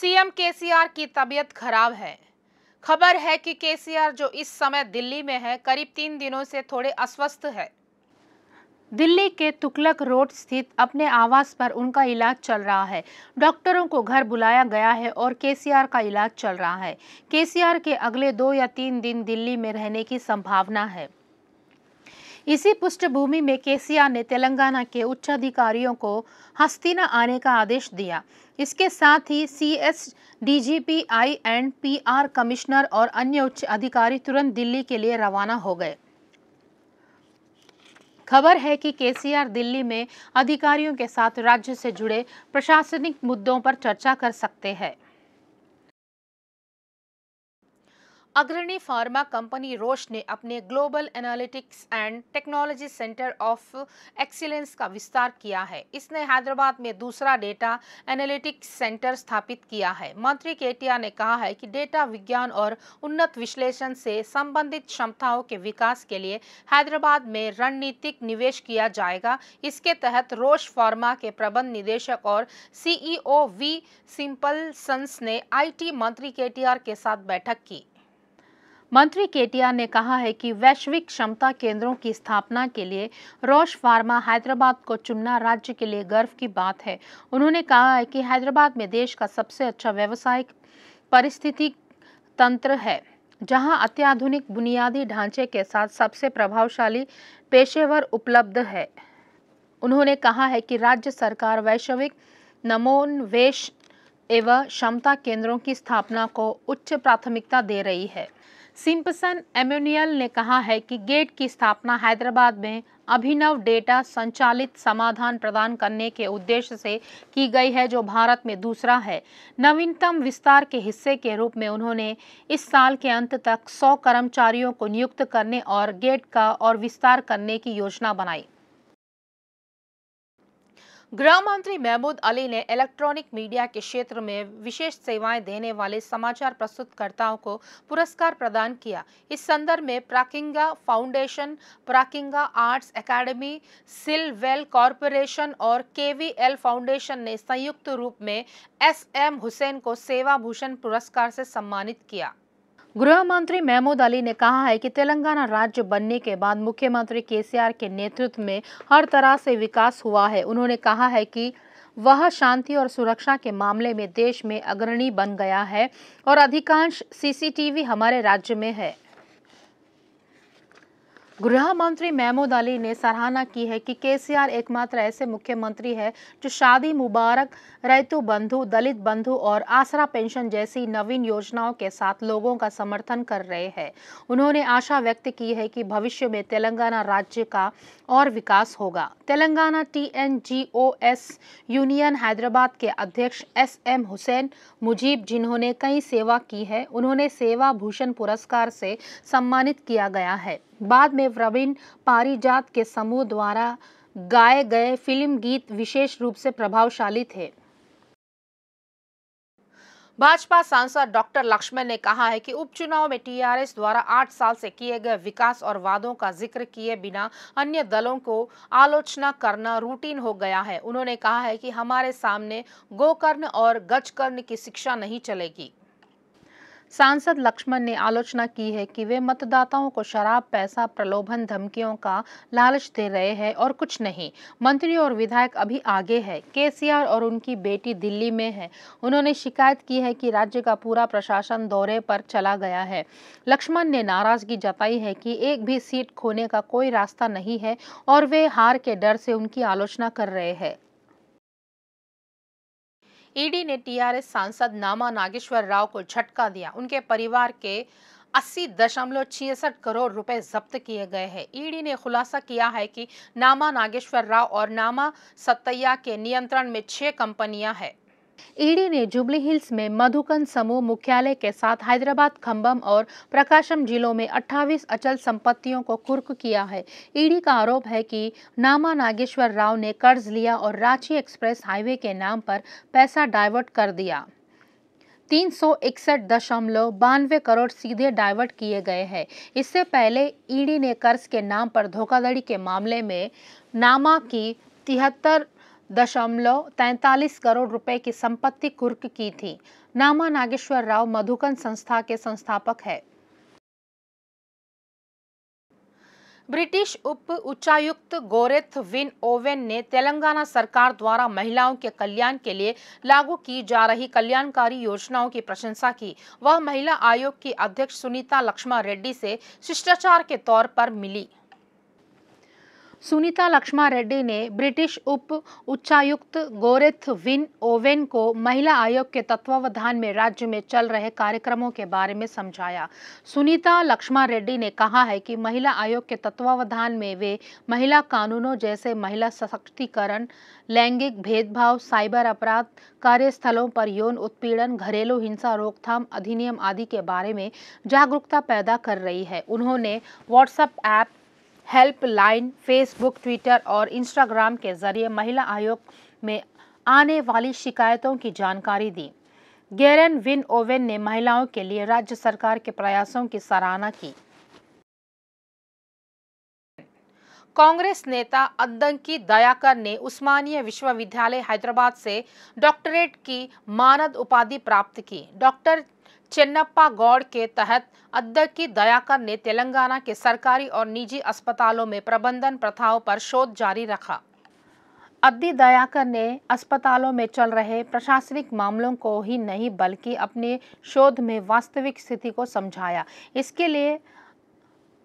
CM KCR की तबीयत खराब है खबर है कि केसीआर जो इस समय दिल्ली में है करीब तीन दिनों से थोड़े अस्वस्थ है दिल्ली के तुकलक रोड स्थित अपने आवास पर उनका इलाज चल रहा है डॉक्टरों को घर बुलाया गया है और केसीआर का इलाज चल रहा है केसीआर के अगले दो या तीन दिन दिल्ली में रहने की संभावना है इसी पृष्ठभूमि में केसीआर ने तेलंगाना के उच्च अधिकारियों को हस्तिना आने का आदेश दिया इसके साथ ही C S D G P I and P R commissioner और अन्य उच्च अधिकारी तुरंत दिल्ली के लिए रवाना हो गए खबर है कि केसीआर दिल्ली में अधिकारियों के साथ राज्य से जुड़े प्रशासनिक मुद्दों पर चर्चा कर सकते हैं अग्रणी फार्मा कंपनी रोश ने अपने global analytics and technology centre of excellence का विस्तार किया है इसने हैदराबाद में दूसरा डेटा एनालिटिक्स सेंटर स्थापित किया है मंत्री केटिया ने कहा है कि डेटा विज्ञान और उन्नत विश्लेषण से संबंधित क्षमताओं के विकास के लिए हैदराबाद में रणनीतिक निवेश किया जाएगा इसके तहत रोश फार्मा के प्रबंध निदेशक और सीईओ वी सिंपल सन्स ने आई मंत्री के के साथ बैठक की मंत्री केटिया ने कहा है कि वैश्विक क्षमता केंद्रों की स्थापना के लिए रोश फार्मा हैदराबाद को चुनना राज्य के लिए गर्व की बात है उन्होंने कहा है कि हैदराबाद में देश का सबसे अच्छा व्यवसायिक परिस्थिति तंत्र है जहां अत्याधुनिक बुनियादी ढांचे के साथ सबसे प्रभावशाली पेशेवर उपलब्ध है उन्होंने कहा है कि राज्य सरकार वैश्विक नमोन्वेष एवं क्षमता केंद्रों की स्थापना को उच्च प्राथमिकता दे रही है सिंपसन एम्यूनियल ने कहा है कि गेट की स्थापना हैदराबाद में अभिनव डेटा संचालित समाधान प्रदान करने के उद्देश्य से की गई है जो भारत में दूसरा है नवीनतम विस्तार के हिस्से के रूप में उन्होंने इस साल के अंत तक 100 कर्मचारियों को नियुक्त करने और गेट का और विस्तार करने की योजना बनाई गृह मंत्री महमूद अली ने इलेक्ट्रॉनिक मीडिया के क्षेत्र में विशेष सेवाएं देने वाले समाचार प्रस्तुतकर्ताओं को पुरस्कार प्रदान किया इस संदर्भ में प्राकिंगा फाउंडेशन प्राकिंगा आर्ट्स एकेडमी सिलवेल कॉरपोरेशन और केवीएल फाउंडेशन ने संयुक्त रूप में एस एम हुसैन को सेवा भूषण पुरस्कार से सम्मानित किया गृह मंत्री महमूद अली ने कहा है कि तेलंगाना राज्य बनने के बाद मुख्यमंत्री केसीआर के नेतृत्व में हर तरह से विकास हुआ है उन्होंने कहा है कि वह शांति और सुरक्षा के मामले में देश में अग्रणी बन गया है और अधिकांश सीसीटीवी हमारे राज्य में है गृह मंत्री महमूद अली ने सराहना की है कि केसीआर एकमात्र ऐसे मुख्यमंत्री है जो शादी मुबारक रैतु बंधु दलित बंधु और आसरा पेंशन जैसी नवीन योजनाओं के साथ लोगों का समर्थन कर रहे हैं उन्होंने आशा व्यक्त की है कि भविष्य में तेलंगाना राज्य का और विकास होगा Telangana T N G O S union Hyderabad के अध्यक्ष एस एम हुसैन मुजीब जिन्होंने कई सेवा की है उन्होंने सेवा भूषण पुरस्कार से सम्मानित किया गया है बाद में प्रवीण पारिजात के समूह द्वारा गाए गए फिल्म गीत विशेष रूप से प्रभावशाली थे भाजपा सांसद डॉक्टर लक्ष्मण ने कहा है कि उपचुनाव में टीआरएस द्वारा आठ साल से किए गए विकास और वादों का जिक्र किए बिना अन्य दलों को आलोचना करना रूटीन हो गया है उन्होंने कहा है कि हमारे सामने गोकर्ण और गजकर्ण की शिक्षा नहीं चलेगी सांसद लक्ष्मण ने आलोचना की है कि वे मतदाताओं को शराब पैसा प्रलोभन धमकियों का लालच दे रहे हैं और कुछ नहीं मंत्री और विधायक अभी आगे है केसीआर और उनकी बेटी दिल्ली में है उन्होंने शिकायत की है कि राज्य का पूरा प्रशासन दौरे पर चला गया है लक्ष्मण ने नाराजगी जताई है कि एक भी सीट खोने का कोई रास्ता नहीं है और वे हार के डर से उनकी आलोचना कर रहे हैं ईडी ने टीआरएस सांसद नामा नागेश्वर राव को झटका दिया उनके परिवार के अस्सी दशमलव छियासठ करोड़ रुपए जब्त किए गए हैं ईडी ने खुलासा किया है कि नामा नागेश्वर राव और नामा सत्तैया के नियंत्रण में छह कंपनियां हैं ईडी ने जुबली हिल्स में मधुकन समूह मुख्यालय के साथ हैदराबाद खम्बम और प्रकाशम जिलों में 28 अचल संपत्तियों को कुर्क किया है ईडी का आरोप है कि नामा नागेश्वर राव ने कर्ज लिया और रांची एक्सप्रेस हाईवे के नाम पर पैसा डाइवर्ट कर दिया तीन सौ इकसठ दशमलव बानवे करोड़ सीधे डाइवर्ट किए गए हैं इससे पहले ईडी ने कर्ज के नाम पर धोखाधड़ी के मामले में नामा की तिहत्तर दशमलव तैंतालीस करोड़ रुपए की संपत्ति कुर्क की थी नामा नागेश्वर राव मधुकन संस्था के संस्थापक है ब्रिटिश उप उच्चायुक्त गोरेथ विन ओवेन ने तेलंगाना सरकार द्वारा महिलाओं के कल्याण के लिए लागू की जा रही कल्याणकारी योजनाओं की प्रशंसा की वह महिला आयोग की अध्यक्ष सुनीता लक्ष्मा रेड्डी से शिष्टाचार के तौर पर मिली सुनीता लक्ष्मा रेड्डी ने ब्रिटिश उप उच्चायुक्त गोरेथ विन ओवेन को महिला आयोग के तत्वावधान में राज्य में चल रहे कार्यक्रमों के बारे में समझाया सुनीता लक्ष्मा रेड्डी ने कहा है कि महिला आयोग के तत्वावधान में वे महिला कानूनों जैसे महिला सशक्तिकरण लैंगिक भेदभाव साइबर अपराध कार्यस्थलों पर यौन उत्पीड़न घरेलू हिंसा रोकथाम अधिनियम आदि के बारे में जागरूकता पैदा कर रही है उन्होंने WhatsApp app helpline Facebook Twitter और इंस्टाग्राम के जरिए महिला आयोग में आने वाली शिकायतों की जानकारी दी गैरन विन ओवेन ने महिलाओं के लिए राज्य सरकार के प्रयासों की सराहना की कांग्रेस नेता अद्दंकी दयाकर ने उस्मानिया विश्वविद्यालय हैदराबाद से डॉक्टरेट की मानद उपाधि प्राप्त की डॉक्टर चेन्नप्पा गौड़ के तहत अध्यक्ष दयाकर ने तेलंगाना के सरकारी और निजी अस्पतालों में प्रबंधन प्रथाओं पर शोध जारी रखा अद्दी दयाकर ने अस्पतालों में चल रहे प्रशासनिक मामलों को ही नहीं बल्कि अपने शोध में वास्तविक स्थिति को समझाया इसके लिए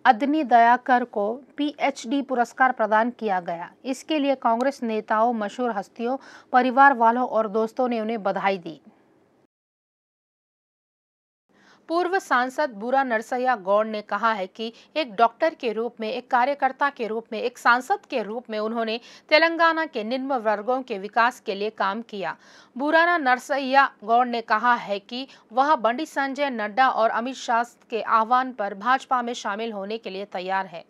अदनी दयाकर को पीएचडी पुरस्कार प्रदान किया गया इसके लिए कांग्रेस नेताओं मशहूर हस्तियों परिवार वालों और दोस्तों ने उन्हें बधाई दी पूर्व सांसद बुरा नरसैया गौड़ ने कहा है कि एक डॉक्टर के रूप में एक कार्यकर्ता के रूप में एक सांसद के रूप में उन्होंने तेलंगाना के निम्न वर्गों के विकास के लिए काम किया बुराना नरसैया गौड़ ने कहा है कि वह बंडी संजय नड्डा और अमित शाह के आह्वान पर भाजपा में शामिल होने के लिए तैयार है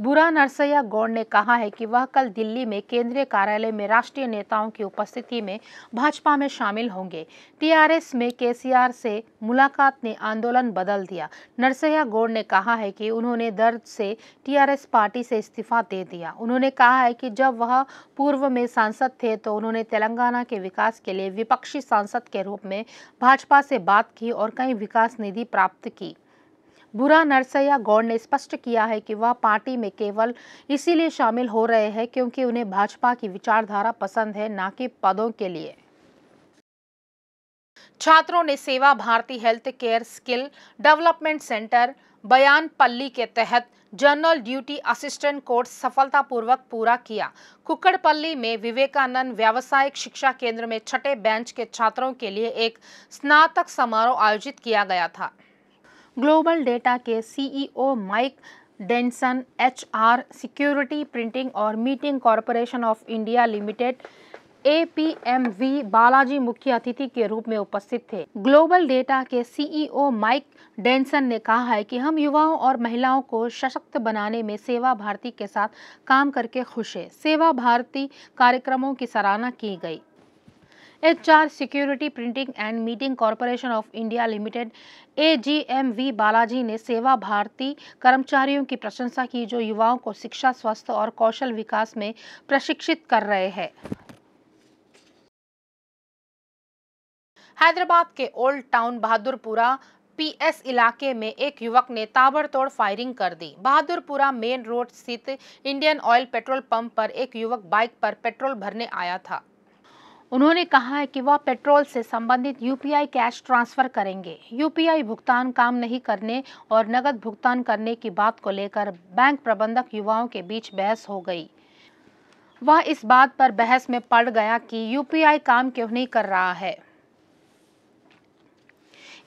बुरा नरसैया गौड़ ने कहा है कि वह कल दिल्ली में केंद्रीय कार्यालय में राष्ट्रीय नेताओं की उपस्थिति में भाजपा में शामिल होंगे टीआरएस में केसीआर से मुलाकात ने आंदोलन बदल दिया नरसैया गौड़ ने कहा है कि उन्होंने दर्द से टीआरएस पार्टी से इस्तीफा दे दिया उन्होंने कहा है कि जब वह पूर्व में सांसद थे तो उन्होंने तेलंगाना के विकास के लिए विपक्षी सांसद के रूप में भाजपा से बात की और कई विकास निधि प्राप्त की बुरा नरसैया गौड़ ने स्पष्ट किया है कि वह पार्टी में केवल इसीलिए शामिल हो रहे हैं क्योंकि उन्हें भाजपा की विचारधारा पसंद है न कि पदों के लिए छात्रों ने Seva Bharati health care skill development centre बयान पल्ली के तहत जनरल ड्यूटी असिस्टेंट कोर्स सफलतापूर्वक पूरा किया कुकड़पल्ली में विवेकानंद व्यावसायिक शिक्षा केंद्र में छठे बेंच के छात्रों के लिए एक स्नातक समारोह आयोजित किया गया था ग्लोबल डेटा के CEO Mike Denson HR security printing और minting corporation of India limited APMV Balaji मुख्य अतिथि के रूप में उपस्थित थे ग्लोबल डेटा के सीईओ माइक डेंसन ने कहा है कि हम युवाओं और महिलाओं को सशक्त बनाने में सेवा भारती के साथ काम करके खुश है सेवा भारती कार्यक्रमों की सराहना की गई H R security printing and minting corporation of India limited AGMV Balaji ने सेवा भारती कर्मचारियों की प्रशंसा की जो युवाओं को शिक्षा स्वास्थ्य और कौशल विकास में प्रशिक्षित कर रहे हैं हैदराबाद के ओल्ड टाउन बहादुरपुरा पीएस इलाके में एक युवक ने ताबड़तोड़ फायरिंग कर दी बहादुरपुरा मेन रोड स्थित इंडियन ऑयल पेट्रोल पंप पर एक युवक बाइक पर पेट्रोल भरने आया था उन्होंने कहा है कि वह पेट्रोल से संबंधित यूपीआई कैश ट्रांसफर करेंगे यूपीआई भुगतान काम नहीं करने और नगद भुगतान करने की बात को लेकर बैंक प्रबंधक युवाओं के बीच बहस हो गई वह इस बात पर बहस में पड़ गया कि यूपीआई काम क्यों नहीं कर रहा है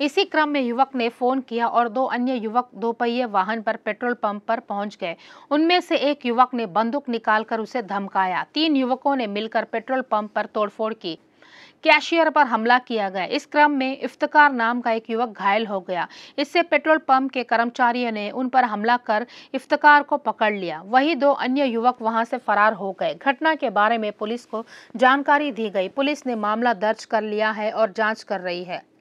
इसी क्रम में युवक ने फोन किया और दो अन्य युवक दोपहिया वाहन पर पेट्रोल पंप पर पहुंच गए उनमें से एक युवक ने बंदूक निकालकर उसे धमकाया तीन युवकों ने मिलकर पेट्रोल पंप पर तोड़फोड़ की कैशियर पर हमला किया गया इस क्रम में इफ्तकार नाम का एक युवक घायल हो गया इससे पेट्रोल पंप के कर्मचारियों ने उन पर हमला कर इफ्तकार को पकड़ लिया वही दो अन्य युवक वहां से फरार हो गए घटना के बारे में पुलिस को जानकारी दी गई पुलिस ने मामला दर्ज कर लिया है और जांच कर रही है